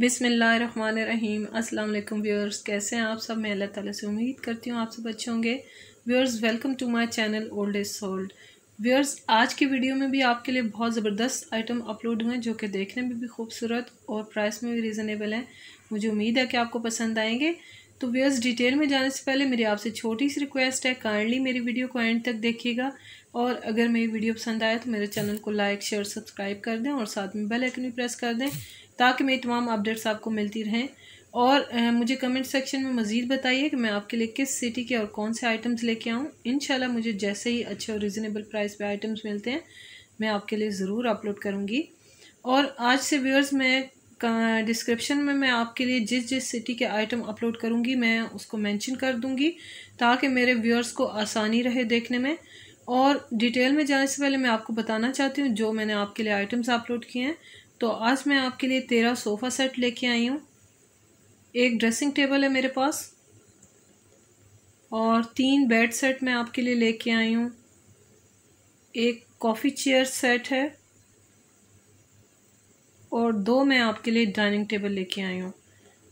बिसमीम अस्सलाम व्यूअर्स कैसे हैं आप सब मैं अल्लाह ताला से उम्मीद करती हूँ आप सब अच्छे होंगे viewers welcome to my channel old is gold viewers आज की वीडियो में भी आपके लिए बहुत ज़बरदस्त आइटम अपलोड हुए हैं जो कि देखने में भी खूबसूरत और प्राइस में भी रीज़नेबल हैं मुझे उम्मीद है कि आपको पसंद आएंगे तो व्यूअर्स डिटेल में जाने से पहले मेरी आपसे छोटी सी रिक्वेस्ट है काइंडली मेरी वीडियो को एंड तक देखिएगा और अगर मेरी वीडियो पसंद आए तो मेरे चैनल को लाइक शेयर सब्सक्राइब कर दें और साथ में बेल आइकन भी प्रेस कर दें ताकि मेरी तमाम अपडेट्स आपको मिलती रहें और मुझे कमेंट सेक्शन में मज़ीद बताइए कि मैं आपके लिए किस सिटी के और कौन से आइटम्स लेके आऊँ इन मुझे जैसे ही अच्छे और रिजनेबल प्राइस पे आइटम्स मिलते हैं मैं आपके लिए ज़रूर अपलोड करूँगी और आज से व्यूअर्स मैं डिस्क्रिप्शन में मैं आपके लिए जिस जिस सिटी के आइटम अपलोड करूँगी मैं उसको मैंशन कर दूँगी ताकि मेरे व्यूअर्स को आसानी रहे देखने में और डिटेल में जाने से पहले मैं आपको बताना चाहती हूँ जो मैंने आपके लिए आइटम्स अपलोड किए हैं तो आज मैं आपके लिए तेरह सोफ़ा सेट लेके आई हूँ एक ड्रेसिंग टेबल है मेरे पास और तीन बेड सेट मैं आपके लिए लेके आई हूँ एक कॉफ़ी चेयर सेट है और दो मैं आपके लिए डाइनिंग टेबल लेके आई हूँ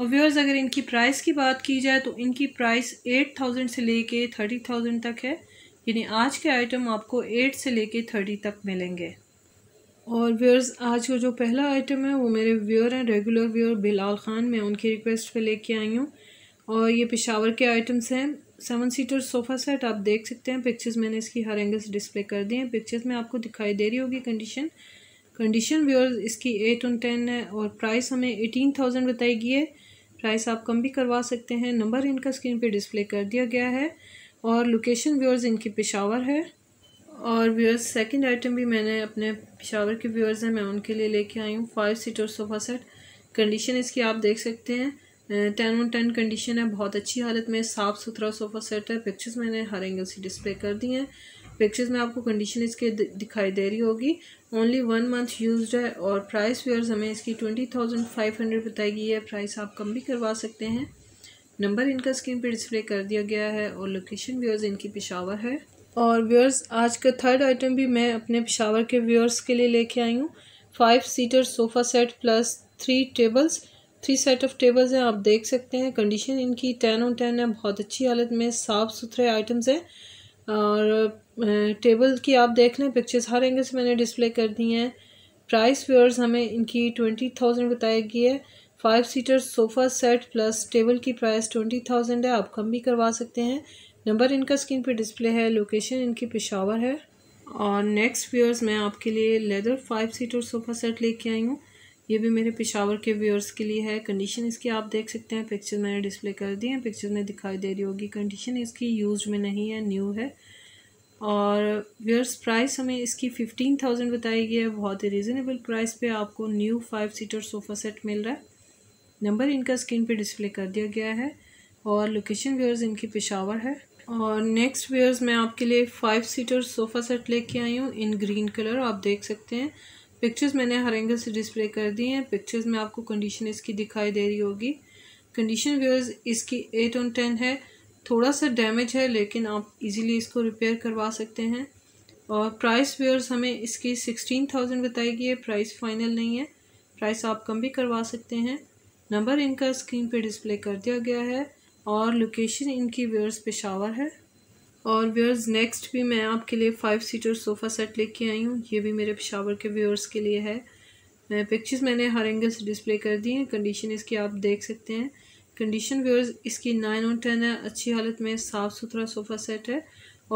और व्यूअर्स अगर इनकी प्राइस की बात की जाए तो इनकी प्राइस एट थाउजेंड से लेके थर्टी थाउजेंड तक है यानी आज के आइटम आपको एट से लेके थर्टी तक मिलेंगे और व्यूअर्स आज का जो पहला आइटम है वो मेरे व्यूअर हैं रेगुलर व्यूअर बिलाल ख़ान मैं उनकी रिक्वेस्ट पे लेके आई हूँ और ये पेशावर के आइटम्स हैं सेवन सीटर सोफ़ा सेट आप देख सकते हैं पिक्चर्स मैंने इसकी हर एंगल से डिस्प्ले कर दी हैं पिक्चर्स में आपको दिखाई दे रही होगी कंडीशन कंडीशन व्यूअर्स इसकी एट ऑन टेन है और प्राइस हमें एटीन थाउजेंड बताई गई है प्राइस आप कम भी करवा सकते हैं नंबर इनका स्क्रीन पर डिस्प्ले कर दिया गया है और लोकेशन व्यूअर्स इनकी पेशावर है और व्यूअर्स सेकंड आइटम भी मैंने अपने पिशावर के व्यूअर्स हैं मैं उनके लिए लेके आई हूँ five seater sofa set condition इसकी आप देख सकते हैं टेन वन टेन कंडीशन है बहुत अच्छी हालत में साफ़ सुथरा सोफ़ा सेट है पिक्चर्स मैंने हर एंगल से डिस्प्ले कर दी हैं पिक्चर्स में आपको कंडीशन इसके दिखाई दे रही होगी ओनली वन मंथ यूज्ड है और प्राइस व्यूअर्स हमें इसकी ट्वेंटी थाउजेंड फाइव हंड्रेड बताई गई है प्राइस आप कम भी करवा सकते हैं नंबर इनका स्क्रीन पर डिस्प्ले कर दिया गया है और लोकेशन व्यूअर्स इनकी पिशावर है और व्यूअर्स आज का थर्ड आइटम भी मैं अपने पिशावर के व्यूअर्स के लिए लेके आई हूँ five seater sofa set plus three tables three set of tables हैं आप देख सकते हैं कंडीशन इनकी टेन ऑन टेन है बहुत अच्छी हालत में साफ़ सुथरे आइटम्स हैं और टेबल की आप देख लें पिक्चर्स हर एंगल से मैंने डिस्प्ले कर दी हैं प्राइस व्यूअर्स हमें इनकी ट्वेंटी थाउजेंड बताई गई है five seater sofa set plus table की प्राइस ट्वेंटी थाउजेंड है आप कम भी करवा सकते हैं नंबर इनका स्क्रीन पे डिस्प्ले है लोकेशन इनकी पेशावर है और नेक्स्ट व्यूअर्स मैं आपके लिए leather five seater sofa set लेके आई हूँ ये भी मेरे पेशावर के व्यूअर्स के लिए है कंडीशन इसकी आप देख सकते हैं पिक्चर मैंने डिस्प्ले कर दी है पिक्चर में दिखाई दे रही होगी कंडीशन इसकी यूज में नहीं है न्यू है और व्यूअर्स प्राइस हमें इसकी फ़िफ्टीन थाउजेंड बताई गई है बहुत ही रिजनेबल प्राइस पे आपको new five seater sofa set मिल रहा है नंबर इनका स्क्रीन पे डिस्प्ले कर दिया गया है और लोकेशन व्यूअर्स इनकी पेशावर है और नेक्स्ट वेयर्स मैं आपके लिए फ़ाइव सीटर सोफ़ा सेट लेके आई हूँ इन ग्रीन कलर आप देख सकते हैं पिक्चर्स मैंने हर एंगल से डिस्प्ले कर दी हैं पिक्चर्स में आपको कंडीशन इसकी दिखाई दे रही होगी कंडीशन वेयर्स इसकी एट ऑन टेन है थोड़ा सा डैमेज है लेकिन आप इजीली इसको रिपेयर करवा सकते हैं और प्राइस वेयर्स हमें इसकी सिक्सटीन थाउजेंड बताई गई है प्राइस फाइनल नहीं है प्राइस आप कम भी करवा सकते हैं नंबर इनका स्क्रीन पे डिस्प्ले कर दिया गया है और लोकेशन इनकी वेयर्स पेशावर है और व्यूअर्स नेक्स्ट भी मैं आपके लिए फ़ाइव सीटर सोफ़ा सेट लेके आई हूँ ये भी मेरे पेशावर के व्यूअर्स के लिए है मैं पिक्चर्स मैंने हर एंगल से डिस्प्ले कर दी हैं कंडीशन इसकी आप देख सकते हैं कंडीशन व्यूअर्स इसकी नाइन और टेन है अच्छी हालत में साफ़ सुथरा सोफ़ा सेट है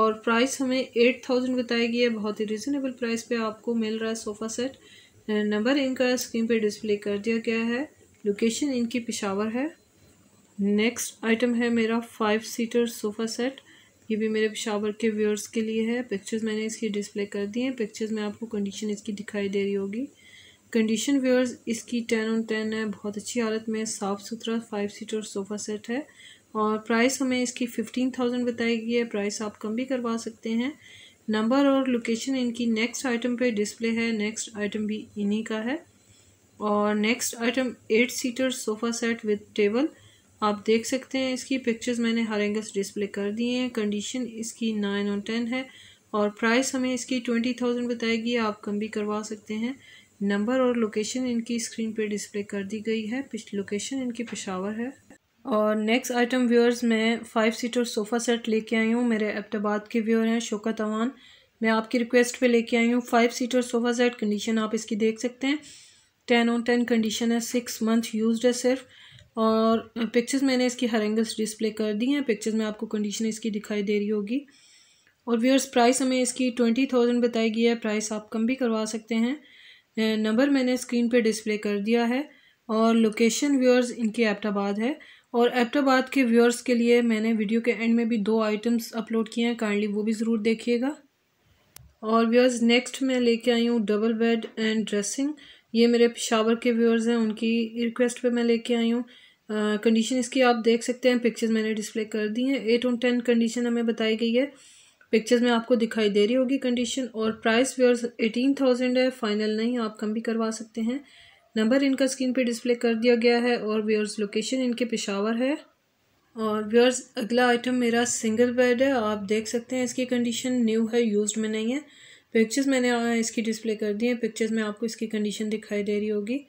और प्राइस हमें एट थाउजेंड बताई गई है बहुत ही रिजनेबल प्राइस पे आपको मिल रहा है सोफ़ा सेट नंबर इनका स्क्रीन पे डिस्प्ले कर दिया गया है लोकेशन इनकी पिशावर है नेक्स्ट आइटम है मेरा फाइव सीटर सोफ़ा सेट ये भी मेरे पिशावर के व्यूअर्स के लिए है पिक्चर्स मैंने इसकी डिस्प्ले कर दी हैं पिक्चर्स में आपको कंडीशन इसकी दिखाई दे रही होगी कंडीशन व्यूअर्स इसकी टेन ऑन टेन है बहुत अच्छी हालत में साफ़ सुथरा फाइव सीटर सोफ़ा सेट है और प्राइस हमें इसकी फ़िफ्टीन थाउजेंड बताई गई है प्राइस आप कम भी करवा सकते हैं नंबर और लोकेशन इनकी नेक्स्ट आइटम पे डिस्प्ले है नेक्स्ट आइटम भी इन्हीं का है और next item eight seater sofa set with table आप देख सकते हैं इसकी पिक्चर्स मैंने हर एंगल डिस्प्ले कर दिए हैं कंडीशन इसकी नाइन और टेन है और प्राइस हमें इसकी ट्वेंटी थाउजेंड बताएगी आप कम भी करवा सकते हैं नंबर और लोकेशन इनकी स्क्रीन पे डिस्प्ले कर दी गई है लोकेशन इनकी पेशावर है और नेक्स्ट आइटम व्यूअर्स मैं फ़ाइव सीटर सोफ़ा सेट लेके आई हूँ मेरे एबटाबाद के व्यूअर हैं शोका तवान मैं आपकी रिक्वेस्ट पे लेके आई हूँ five seater sofa set condition आप इसकी देख सकते हैं टेन ऑन टेन कंडीशन है सिक्स मंथ यूज है सिर्फ और पिक्चर्स मैंने इसकी हर एंगल्स डिस्प्ले कर दी हैं पिक्चर्स में आपको कंडीशन इसकी दिखाई दे रही होगी और व्यूअर्स प्राइस हमें इसकी ट्वेंटी थाउजेंड बताई गई है प्राइस आप कम भी करवा सकते हैं नंबर मैंने स्क्रीन पे डिस्प्ले कर दिया है और लोकेशन व्यूअर्स इनकी एप्टाबाद है और एप्टाबाद के व्यूअर्स के लिए मैंने वीडियो के एंड में भी दो आइटम्स अपलोड किए हैं काइंडली वो भी ज़रूर देखिएगा और व्यूअर्स नेक्स्ट मैं लेके आई हूँ डबल बेड एंड ड्रेसिंग ये मेरे पिशावर के व्यूअर्स हैं उनकी रिक्वेस्ट पे मैं लेके आई हूँ कंडीशन इसकी आप देख सकते हैं पिक्चर्स मैंने डिस्प्ले कर दी हैं एट ऑन टेन कंडीशन हमें बताई गई है पिक्चर्स में आपको दिखाई दे रही होगी कंडीशन और प्राइस व्यर्स एटीन थाउजेंड है फाइनल नहीं आप कम भी करवा सकते हैं नंबर इनका स्क्रीन पे डिस्प्ले कर दिया गया है और व्यर्स लोकेशन इनके पेशावर है और व्यर्स अगला आइटम मेरा सिंगल बेड है आप देख सकते हैं इसकी कंडीशन न्यू है यूज़ में नहीं है पिक्चर्स मैंने इसकी डिस्प्ले कर दी है पिक्चर्स में आपको इसकी कंडीशन दिखाई दे रही होगी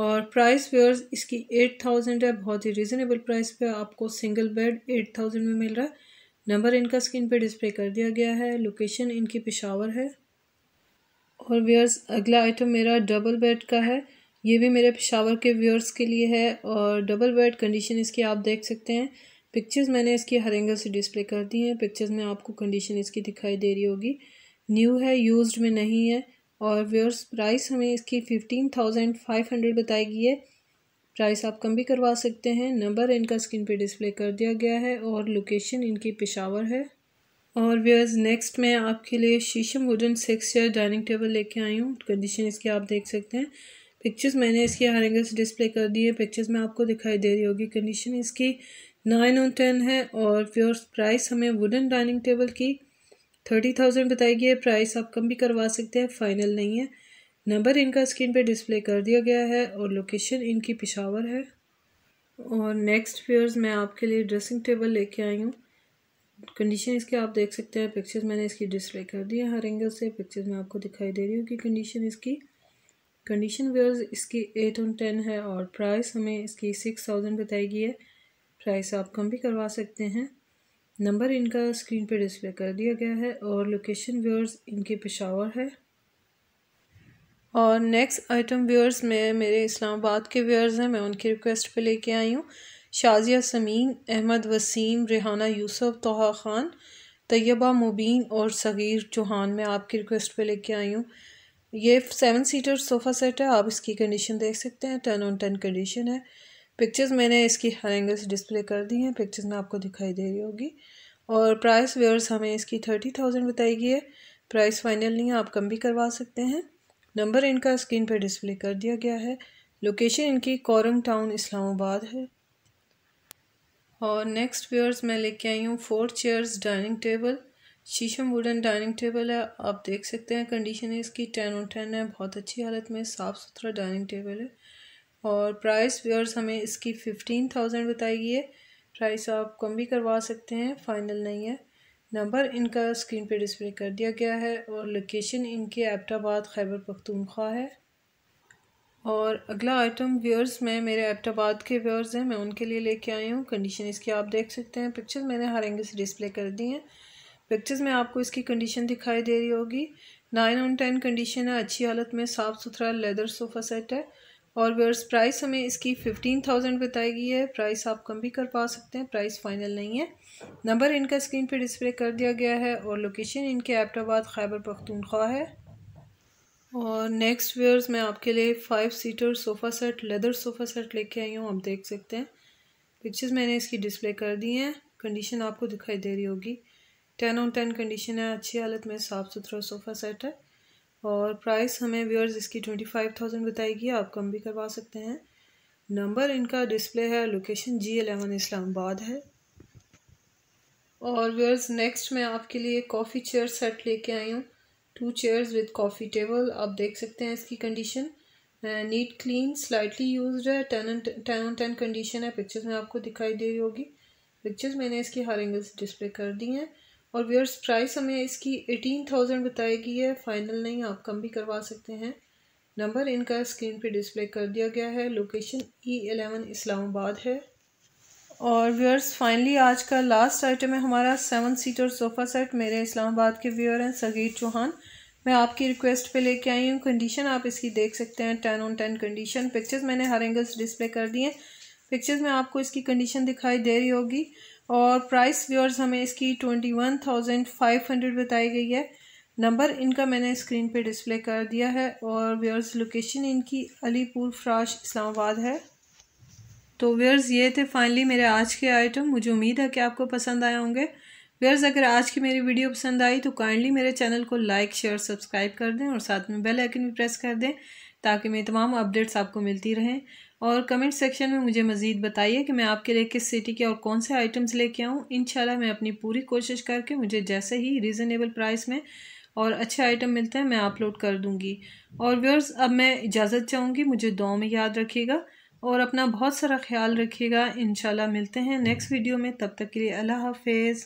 और प्राइस व्यवर्स इसकी एट थाउजेंड है बहुत ही रिजनेबल प्राइस पे आपको सिंगल बेड एट थाउजेंड में मिल रहा है नंबर इनका स्क्रीन पे डिस्प्ले कर दिया गया है लोकेशन इनकी पिशावर है और वेयर्स अगला आइटम मेरा डबल बेड का है ये भी मेरे पिशावर के व्यूअर्स के लिए है और डबल बेड कंडीशन इसकी आप देख सकते हैं पिक्चर्स मैंने इसकी हर एंगल से डिस्प्ले कर दी हैं पिक्चर्स में आपको कंडीशन इसकी दिखाई दे रही होगी न्यू है यूज्ड में नहीं है और व्यूअर्स प्राइस हमें इसकी फ़िफ्टीन थाउजेंड फाइव हंड्रेड बताई गई है प्राइस आप कम भी करवा सकते हैं नंबर इनका स्क्रीन पे डिस्प्ले कर दिया गया है और लोकेशन इनकी पेशावर है और व्यूअर्स नेक्स्ट मैं आपके लिए शीशम wooden six chair dining table लेके आई हूँ कंडीशन इसकी आप देख सकते हैं पिक्चर्स मैंने इसकी हर एंगल से डिस्प्ले कर दी है पिक्चर्स में आपको दिखाई दे रही होगी कंडीशन इसकी नाइन और टेन है और व्यूअर्स प्राइस हमें वुडन डाइनिंग टेबल की थर्टी थाउजेंड बताई गई है प्राइस आप कम भी करवा सकते हैं फाइनल नहीं है नंबर इनका स्क्रीन पे डिस्प्ले कर दिया गया है और लोकेशन इनकी पिशावर है और नेक्स्ट फेयर्स मैं आपके लिए ड्रेसिंग टेबल लेके आई हूँ कंडीशन इसके आप देख सकते हैं पिक्चर्स मैंने इसकी डिस्प्ले कर दी है हर एंगल से पिक्चर्स में आपको दिखाई दे रही हूँ कि कंडीशन इसकी कंडीशन वेयर्स इसकी एट ऑन टेन है और प्राइस हमें इसकी सिक्स थाउजेंड बताई गई है प्राइस आप कम भी करवा सकते हैं नंबर इनका स्क्रीन पे डिस्प्ले कर दिया गया है और लोकेशन व्यूअर्स इनके पेशावर है और नेक्स्ट आइटम व्यूअर्स में मेरे इस्लामाबाद के व्यूअर्स हैं मैं उनकी रिक्वेस्ट पे लेके आई हूँ शाजिया समीन अहमद वसीम रेहाना यूसुफ तोहा ख़ान तैयबा मुबीन और सग़ीर चौहान मैं आपकी रिक्वेस्ट पे लेके आई हूँ ये सेवन सीटर सोफ़ा सेट है आप इसकी कंडीशन देख सकते हैं टेन ऑन टेन कंडीशन है पिक्चर्स मैंने इसकी हर एंगल से डिस्प्ले कर दी हैं पिक्चर्स में आपको दिखाई दे रही होगी और प्राइस वेयर्स हमें इसकी थर्टी थाउजेंड बताई गई है प्राइस फाइनल नहीं है आप कम भी करवा सकते हैं नंबर इनका स्क्रीन पर डिस्प्ले कर दिया गया है लोकेशन इनकी कोरंग टाउन इस्लामाबाद है और नेक्स्ट वेयर्स मैं लेके आई हूँ फोर चेयर्स डाइनिंग टेबल शीशम वुडन डाइनिंग टेबल है आप देख सकते हैं कंडीशन इसकी टेन ऑन टेन है बहुत अच्छी हालत में साफ़ सुथरा डाइनिंग टेबल है और प्राइस व्यर्स हमें इसकी फ़िफ्टीन थाउजेंड बताई गई है प्राइस आप कम भी करवा सकते हैं फाइनल नहीं है नंबर इनका स्क्रीन पे डिस्प्ले कर दिया गया है और लोकेशन इनके एबटाबाद खैबर पख्तूनख्वा है और अगला आइटम व्यूअर्स में मेरे एबटाबाद के व्यूअर्स हैं मैं उनके लिए लेके आई हूँ कंडीशन इसकी आप देख सकते हैं पिक्चर्स मैंने हर एंगल से डिस्प्ले कर दी हैं पिक्चर्स में आपको इसकी कंडीशन दिखाई दे रही होगी नाइन ऑन टेन कंडीशन है अच्छी हालत में साफ़ सुथरा लेदर सोफ़ा सेट है और व्यर्स प्राइस हमें इसकी फिफ्टीन थाउजेंड बताई गई है प्राइस आप कम भी कर पा सकते हैं प्राइस फाइनल नहीं है नंबर इनका स्क्रीन पे डिस्प्ले कर दिया गया है और लोकेशन इनके एप्टाबाद खैबर पख्तूनख्वा है और नेक्स्ट वेयर्स मैं आपके लिए five seater sofa set leather sofa set लेके आई हूँ आप देख सकते हैं पिक्चर्स मैंने इसकी डिस्प्ले कर दी हैं कंडीशन आपको दिखाई दे रही होगी टेन ऑन टेन कंडीशन है अच्छी हालत में साफ़ सुथरा सोफ़ा सेट है और प्राइस हमें व्यूअर्स इसकी ट्वेंटी फाइव थाउजेंड बताएगी आप कम भी करवा सकते हैं नंबर इनका डिस्प्ले है लोकेशन जी एलेवन इस्लामाबाद है और व्यूअर्स नेक्स्ट मैं आपके लिए कॉफ़ी चेयर सेट लेके आई हूँ two chairs with coffee table आप देख सकते हैं इसकी condition neat clean slightly use है ten ten on ten condition है पिक्चर्स में आपको दिखाई दे रही होगी पिक्चर्स मैंने इसकी हर एंगल से डिस्प्ले कर दी हैं और व्यर्स प्राइस हमें इसकी एटीन थाउजेंड बताई गई है फाइनल नहीं आप कम भी करवा सकते हैं नंबर इनका स्क्रीन पे डिस्प्ले कर दिया गया है लोकेशन ई एलेवन इस्लामाबाद है और व्यूअर्स फाइनली आज का लास्ट आइटम है हमारा सेवन सीटर सोफ़ा सेट मेरे इस्लामाबाद के व्यूअर हैं सगीर चौहान मैं आपकी रिक्वेस्ट पे लेके आई हूँ कंडीशन आप इसकी देख सकते हैं ten on ten condition pictures मैंने हर एंगल्स डिस्प्ले कर दिए हैं पिक्चर्स में आपको इसकी कंडीशन दिखाई दे रही होगी और प्राइस व्यूअर्स हमें इसकी twenty one thousand five hundred बताई गई है नंबर इनका मैंने स्क्रीन पे डिस्प्ले कर दिया है और व्यूअर्स लोकेशन इनकी अलीपुर फ्राश इस्लामाबाद है तो व्यूअर्स ये थे फाइनली मेरे आज के आइटम मुझे उम्मीद है कि आपको पसंद आए होंगे व्यूअर्स अगर आज की मेरी वीडियो पसंद आई तो काइंडली मेरे चैनल को लाइक शेयर सब्सक्राइब कर दें और साथ में बेल आइकन भी प्रेस कर दें ताकि मेरी तमाम अपडेट्स आपको मिलती रहें और कमेंट सेक्शन में मुझे मज़ीद बताइए कि मैं आपके लिए किस सिटी के और कौन से आइटम्स लेके आऊँ इन मैं अपनी पूरी कोशिश करके मुझे जैसे ही रीज़नेबल प्राइस में और अच्छे आइटम मिलते हैं मैं अपलोड कर दूँगी और व्यूअर्स अब मैं इजाज़त चाहूँगी मुझे दो में याद रखिएगा और अपना बहुत सारा ख्याल रखिएगा इन मिलते हैं नेक्स्ट वीडियो में तब तक के लिए अल्लाह हाफेज़